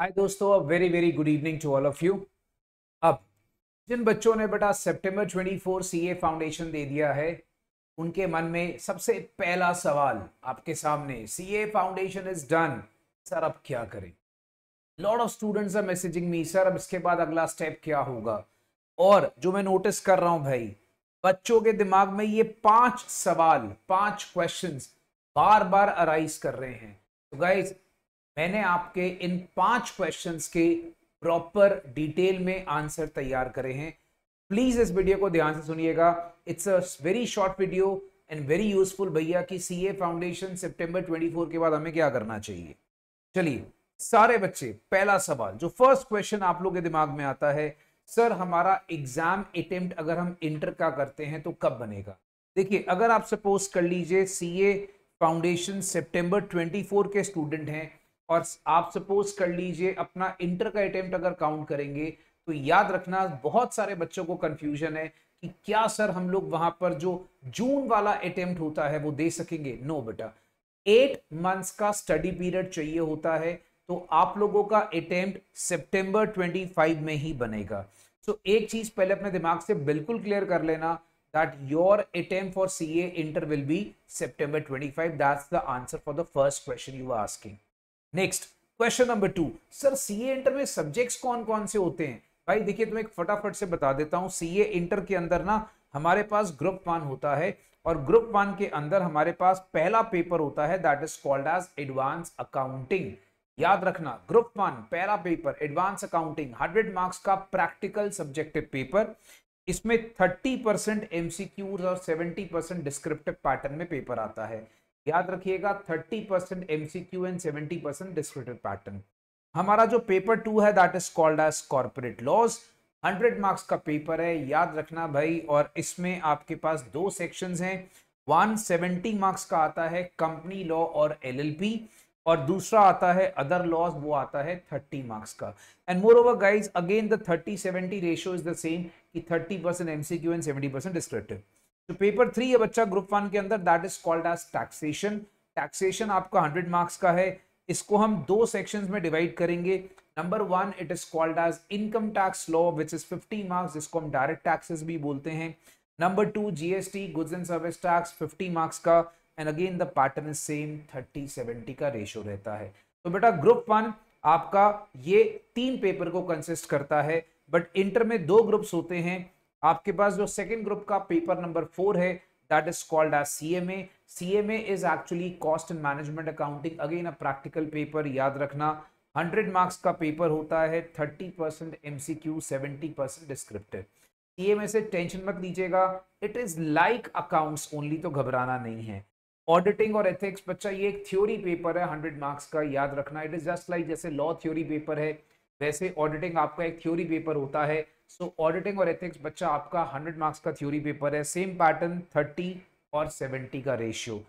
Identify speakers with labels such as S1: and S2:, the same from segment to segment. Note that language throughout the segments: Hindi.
S1: हाय दोस्तों a very very good evening to all of you अब जिन बच्चों ने बेटा सितंबर 24 सीए फाउंडेशन दे दिया है उनके मन में सबसे पहला सवाल आपके सामने CA Foundation is done sir अब क्या करें lot of students are messaging me sir अब इसके बाद अगला स्टेप क्या होगा और जो मैं नोटिस कर रहा हूँ भाई बच्चों के दिमाग में ये पांच सवाल पांच क्वेश्चंस बार बार अराइज कर रहे हैं तो गाइज मैंने आपके इन पांच क्वेश्चंस के प्रॉपर डिटेल में आंसर तैयार करे हैं प्लीज इस वीडियो को ध्यान से सुनिएगा it's a very short video and very useful भैया कि सीए फाउंडेशन सितंबर 24 के बाद हमें क्या करना चाहिए चलिए सारे बच्चे पहला सवाल जो फर्स्ट क्वेश्चन आप लोग के दिमाग में आता है सर हमारा एग्जाम अटेम्प्ट अगर हम इंटर का करते हैं तो कब बनेगा देखिए अगर आप सपोज कर लीजिए सीए फाउंडेशन सितंबर 24 के स्टूडेंट हैं और आप सपोज कर लीजिए अपना इंटर का अटेम्प्ट अगर काउंट करेंगे तो याद रखना बहुत सारे बच्चों को कंफ्यूजन है कि क्या सर हम लोग वहां पर जो जून वाला अटेम्प्ट होता है वो दे सकेंगे नो बेटा एट मंथ्स का स्टडी पीरियड चाहिए होता है तो आप लोगों का अटेम्प्ट सितंबर 25 में ही बनेगा सो so, एक चीज पहले अपने दिमाग से बिल्कुल क्लियर कर लेना that your attempt for CA Inter will be September 25 that's the answer for the first question you are asking next question number two sir CA Inter में सब्जेक्ट्स कौन कौन से होते हैं भाई देखिए तुम्हें फटाफट से बता देता हूँ सीए इंटर के अंदर ना हमारे पास ग्रुप वन होता है और ग्रुप वन के अंदर हमारे पास पहला पेपर होता है that is called as advance accounting याद रखना ग्रुप वन पहला paper advance accounting hundred marks का प्रैक्टिकल सब्जेक्टिव पेपर इसमें थर्टी परसेंट एमसीक्यूज और सेवेंटी परसेंट डिस्क्रिप्टिव पैटर्न में पेपर आता है याद रखिएगा 30 percent MCQ and seventy percent descriptive pattern हमारा जो पेपर टू है that is called as corporate laws 100 marks का पेपर है याद रखना भाई और इसमें आपके पास दो सेक्शंस हैं वन सेवेंटी मार्क्स का आता है कंपनी लॉ और एलएलपी और दूसरा आता है अदर लॉज वो आता है 30 मार्क्स का and moreover guys again the 30 70 ratio is the same कि 30 percent MCQ and 70 percent descriptive तो पेपर थ्री है बच्चा ग्रुप वन के अंदर that is called as taxation taxation आपका हंड्रेड मार्क्स का है इसको हम दो सेक्शंस में डिवाइड करेंगे number one it is called as income tax law which is 50 marks जिसको हम डायरेक्ट टैक्सेस भी बोलते हैं number two GST goods and service tax fifty marks का and again the pattern is same thirty seventy का रेशियो रहता है तो बेटा ग्रुप वन आपका ये तीन पेपर को कंसिस्ट करता है बट इंटर में दो ग्रुप्स होते हैं आपके पास जो सेकेंड ग्रुप का पेपर नंबर फोर है that is called as CMA. CMA is actually cost and management accounting. Again, a practical paper. याद रखना 100 मार्क्स का पेपर होता है 30 percent M C Q seventy percent descriptive ए से टेंशन मत लीजिएगा it is like accounts only तो घबराना नहीं है ऑडिटिंग और एथिक्स बच्चा ये एक थ्योरी पेपर है 100 मार्क्स का याद रखना इट इज जस्ट लाइक जैसे लॉ थ्योरी पेपर है वैसे ऑडिटिंग आपका एक थ्योरी पेपर होता है सो ऑडिटिंग और एथिक्स बच्चा आपका 100 मार्क्स का थ्योरी पेपर है सेम पैटर्न 30 और 70 का रेशियो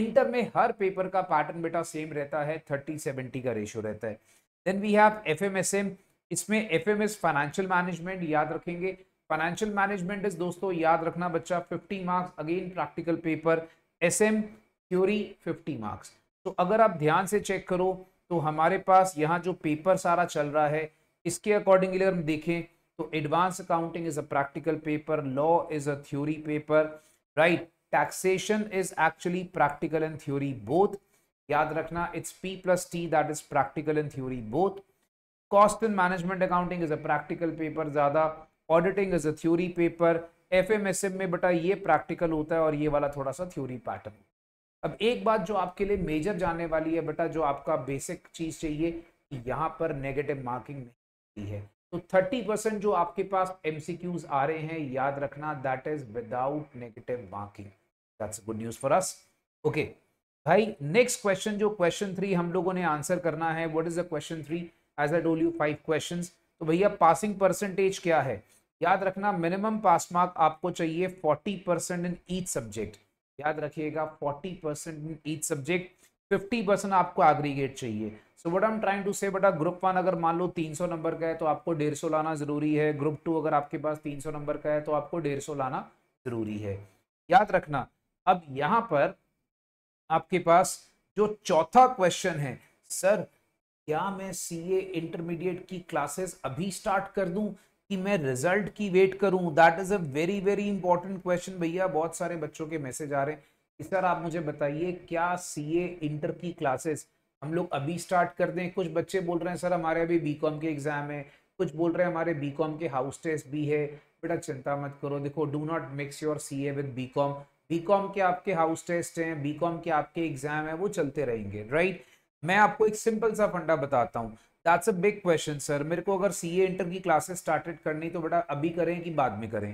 S1: इंटर में हर पेपर का पैटर्न बेटा सेम रहता है 30 70 का रेशियो रहता है देन वी हैव एफएमएसएम इसमें एफएमएस फाइनेंशियल मैनेजमेंट याद रखेंगे फाइनेंशियल मैनेजमेंट इज दोस्तों याद रखना बच्चा fifty marks again practical paper um theory fifty marks तो अगर आप ध्यान से चेक करो तो हमारे पास यहाँ जो पेपर सारा चल रहा है इसके अकॉर्डिंगली अगर हम देखें तो advance accounting is a practical paper law is a theory paper right taxation is actually practical and theory both याद रखना it's P plus T that is practical and theory both cost and management accounting is a practical paper ज्यादा auditing is a theory paper F M S M में बेटा ये प्रैक्टिकल होता है और ये वाला थोड़ा सा थ्योरी पैटर्न अब एक बात जो आपके लिए मेजर जानने वाली है बेटा जो आपका बेसिक चीज चाहिए यहाँ पर नेगेटिव मार्किंग नहीं है तो 30 परसेंट जो आपके पास एमसीक्यूज आ रहे हैं याद रखना that is without negative marking that's good news for us okay भाई नेक्स्ट क्वेश्चन जो क्वेश्चन थ्री हम लोगों ने आंसर करना है what is the question three as I told you five question तो भैया पासिंग परसेंटेज क्या है याद रखना मिनिमम पास मार्क आपको चाहिए forty percent in each subject याद रखिएगा forty percent in each subject fifty percent आपको एग्रीगेट चाहिए so what am trying to say बेटा ग्रुप वन अगर मान लो तीन सौ नंबर का है तो आपको डेढ़ सौ लाना जरूरी है ग्रुप टू अगर आपके पास तीन सौ नंबर का है तो आपको डेढ़ सौ लाना जरूरी है याद रखना अब यहाँ पर आपके पास जो चौथा क्वेश्चन है सर क्या मैं सी ए इंटरमीडिएट की क्लासेस अभी स्टार्ट कर दूँ कि मैं रिजल्ट की वेट करूँ that is a very very important question भैया बहुत सारे बच्चों के मैसेज आ रहे हैं सर आप मुझे बताइए क्या सी ए इंटर की क्लासेस हम लोग अभी स्टार्ट कर दें कुछ बच्चे बोल रहे हैं सर हमारे अभी बी कॉम के एग्जाम है कुछ बोल रहे हैं हमारे बीकॉम के हाउस टेस्ट भी है बेटा चिंता मत करो देखो do not mix your C A with B com B com के आपके हाउस टेस्ट हैं बी कॉम के आपके एग्जाम है वो चलते रहेंगे राइट मैं आपको एक सिंपल सा फंडा बताता हूँ that's a big question sir मेरे को अगर सी ए इंटर की क्लासेस स्टार्टेड करनी तो बेटा अभी करें कि बाद में करें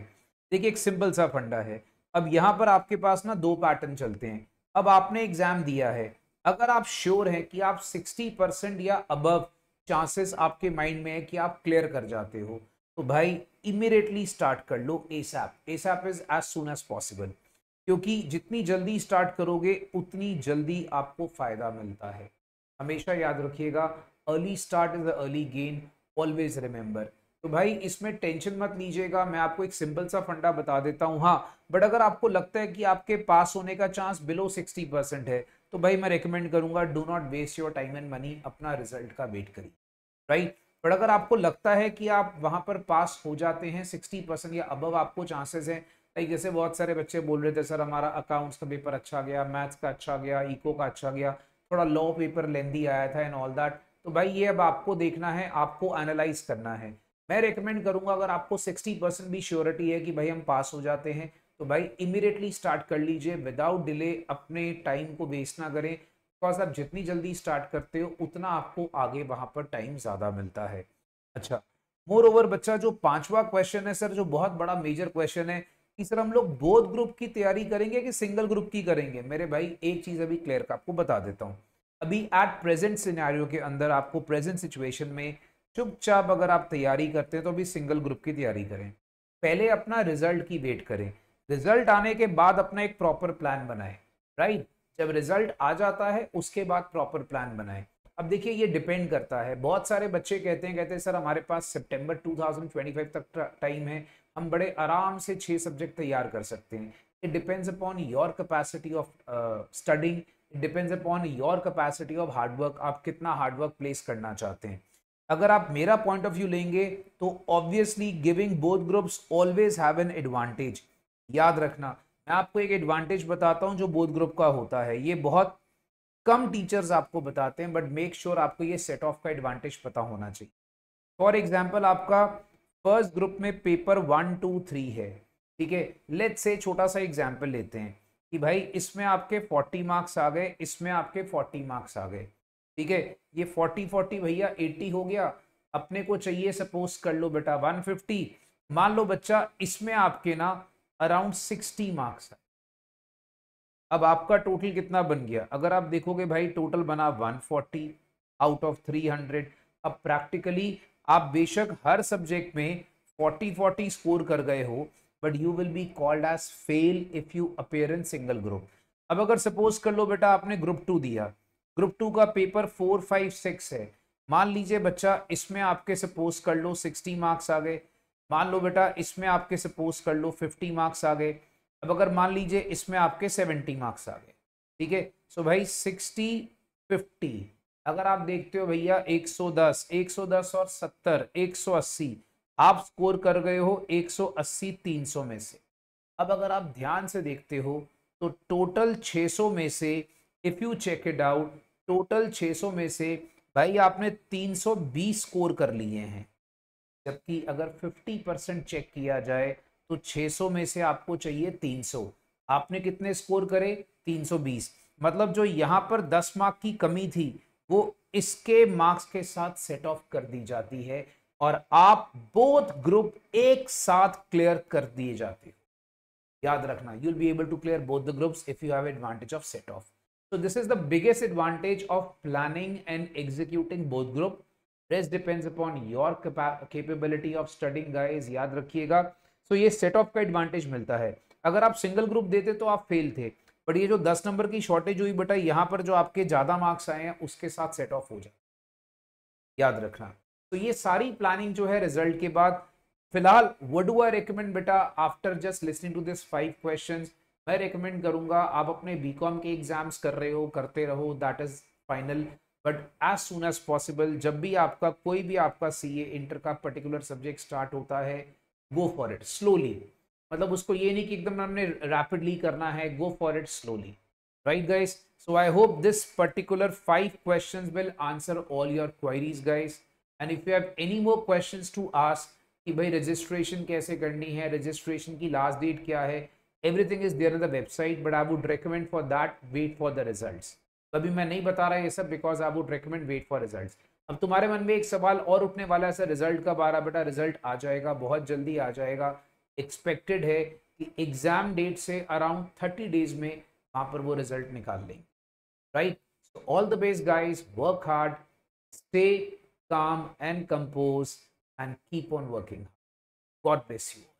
S1: देखिए एक सिंपल सा फंडा है अब यहाँ पर आपके पास ना दो पैटर्न चलते हैं अब आपने एग्जाम दिया है अगर आप श्योर हैं कि आप 60 परसेंट या अबव चांसेस आपके माइंड में है कि आप क्लियर कर जाते हो तो भाई इमिडिएटली स्टार्ट कर लो ASAP ASAP is as soon as possible क्योंकि जितनी जल्दी स्टार्ट करोगे उतनी जल्दी आपको फायदा मिलता है हमेशा याद रखिएगा early start is early gain always remember तो भाई इसमें टेंशन मत लीजिएगा मैं आपको एक सिंपल सा फंडा बता देता हूँ हाँ बट अगर आपको लगता है कि आपके पास होने का चांस बिलो सिक्सटी परसेंट है तो भाई मैं रिकमेंड करूंगा do not waste your time and money अपना रिजल्ट का वेट करिए राइट बट अगर आपको लगता है कि आप वहाँ पर पास हो जाते हैं सिक्सटी परसेंट या अबव आपको चांसेस हैं लाइक जैसे बहुत सारे बच्चे बोल रहे थे सर हमारा अकाउंट्स का पेपर अच्छा गया मैथ्स का अच्छा गया इको का अच्छा गया थोड़ा लॉ पेपर लेंदी आया था एंड ऑल दैट तो भाई ये अब आपको देखना है आपको एनालाइज करना है मैं रेकमेंड करूंगा अगर आपको 60 परसेंट भी श्योरिटी है कि भाई हम पास हो जाते हैं तो भाई इमिडिएटली स्टार्ट कर लीजिए विदाउट डिले अपने टाइम को वेस्ट ना करें बिकॉज आप जितनी जल्दी स्टार्ट करते हो उतना आपको आगे वहाँ पर टाइम ज़्यादा मिलता है अच्छा मोर ओवर बच्चा जो पांचवा क्वेश्चन है सर जो बहुत बड़ा मेजर क्वेश्चन है कि सर हम लोग बोध ग्रुप की तैयारी करेंगे कि सिंगल ग्रुप की करेंगे मेरे भाई एक चीज़ अभी क्लियर का आपको बता देता हूँ अभी एट प्रेजेंट सिनेरियो के अंदर आपको प्रेजेंट सिचुएशन में चुपचाप अगर आप तैयारी करते हैं तो अभी सिंगल ग्रुप की तैयारी करें पहले अपना रिजल्ट की वेट करें रिजल्ट आने के बाद अपना एक प्रॉपर प्लान बनाएं राइट जब रिजल्ट आ जाता है उसके बाद प्रॉपर प्लान बनाएं अब देखिए ये डिपेंड करता है बहुत सारे बच्चे कहते हैं कहते हैं सर हमारे पास सितंबर 2025 तक टाइम है हम बड़े आराम से छः सब्जेक्ट तैयार कर सकते हैं it depends upon your capacity of studying it depends upon your capacity of hard work आप कितना हार्डवर्क प्लेस करना चाहते हैं अगर आप मेरा पॉइंट ऑफ व्यू लेंगे तो obviously giving both groups always have an advantage याद रखना मैं आपको एक एडवांटेज बताता हूँ जो बोध ग्रुप का होता है ये बहुत कम टीचर्स आपको बताते हैं बट मेक श्योर आपको ये सेट ऑफ का एडवांटेज पता होना चाहिए फॉर एग्जाम्पल आपका फर्स्ट ग्रुप में पेपर वन टू थ्री है ठीक है लेट से छोटा सा एग्जाम्पल लेते हैं कि भाई इसमें आपके फोर्टी मार्क्स आ गए इसमें आपके फोर्टी मार्क्स आ गए ठीक है ये फोर्टी फोर्टी भैया एट्टी हो गया अपने को चाहिए सपोज कर लो बेटा वन फिफ्टी मान लो बच्चा इसमें आपके ना अराउंड सिक्सटी मार्क्स है अब आपका टोटल कितना बन गया अगर आप देखोगे भाई टोटल बना one forty out of three hundred अब प्रैक्टिकली आप बेशक हर सब्जेक्ट में फोर्टी फोर्टी स्कोर कर गए हो but you will be called as fail if you appear in single group अब अगर सपोज कर लो बेटा आपने ग्रुप टू दिया ग्रुप टू का पेपर फोर फाइव सिक्स है मान लीजिए बच्चा इसमें आपके सपोज कर लो सिक्सटी मार्क्स आ गए मान लो बेटा इसमें आपके सपोज कर लो फिफ्टी मार्क्स आ गए अब अगर मान लीजिए इसमें आपके सेवेंटी मार्क्स आ गए ठीक है सो भाई सिक्सटी फिफ्टी अगर आप देखते हो भैया एक सौ दस एक सौ दस और सत्तर एक सौ अस्सी आप स्कोर कर गए हो एक सौ अस्सी तीन सौ में से अब अगर आप ध्यान से देखते हो तो टोटल 600 में से if you check it out total 600 में से भाई आपने 320 स्कोर कर लिए हैं जबकि अगर 50 परसेंट चेक किया जाए तो 600 में से आपको चाहिए 300 आपने कितने स्कोर करे 320 मतलब जो यहाँ पर 10 मार्क की कमी थी वो इसके मार्क्स के साथ सेट ऑफ कर दी जाती है और आप बोथ ग्रुप एक साथ क्लियर कर दिए जाते हो याद रखना you will be able to clear both the groups if you have advantage of set of So this is the biggest advantage of planning and executing both group. Rest depends upon your capability of studying guys. याद रखिएगा सो so, ये सेट ऑफ का एडवांटेज मिलता है अगर आप सिंगल ग्रुप देते तो आप फेल थे बट ये जो दस नंबर की शॉर्टेज हुई बेटा यहाँ पर जो आपके ज़्यादा मार्क्स आए हैं उसके साथ सेट ऑफ हो जाए याद रखना तो ये सारी प्लानिंग जो है रिजल्ट के बाद फिलहाल वट डू आई रिकमेंड बेटा after just listening to this five questions मैं रिकमेंड करूंगा आप अपने बी के एग्जाम्स कर रहे हो करते रहो that is final but as soon as possible जब भी आपका कोई भी आपका सी इंटर का पर्टिकुलर सब्जेक्ट स्टार्ट होता है गो फॉर इट स्लोली मतलब उसको ये नहीं कि एकदम हमने रैपिडली करना है go for it slowly right guys so I hope this particular five question will answer all your queries guys and if you have any more questions to ask कि भाई रजिस्ट्रेशन कैसे करनी है रजिस्ट्रेशन की लास्ट डेट क्या है everything is there in the website but I would recommend for that wait for the result अभी मैं नहीं बता रहा ये सब because I would recommend wait for result अब तुम्हारे मन में एक सवाल और उठने वाला है सर रिजल्ट कब आ रहा बेटा रिजल्ट आ जाएगा बहुत जल्दी आ जाएगा एक्सपेक्टेड है कि एग्जाम डेट से अराउंड थर्टी डेज में वहाँ पर वो रिजल्ट निकाल लेंगे right all the best guys work hard stay calm and compose and keep on working god bless you